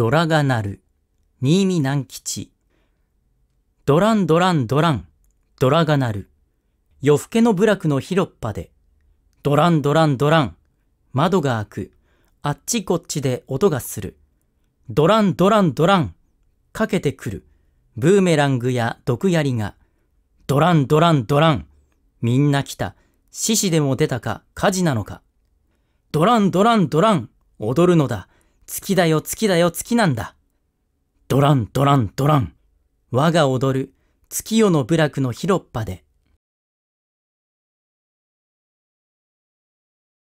ドラが鳴る、新見南吉。ドランドランドラン、ドラが鳴る。夜更けの部落の広っ端で、ドランドランドラン、窓が開く、あっちこっちで音がする。ドランドランドラン、かけてくる、ブーメラングや毒槍が、ドランドランドラン、みんな来た、獅子でも出たか火事なのか。ドランドランドラン、踊るのだ、月だよ月だよ月なんだ。ドランドランドラン。我が踊る月夜の部落の広っ端で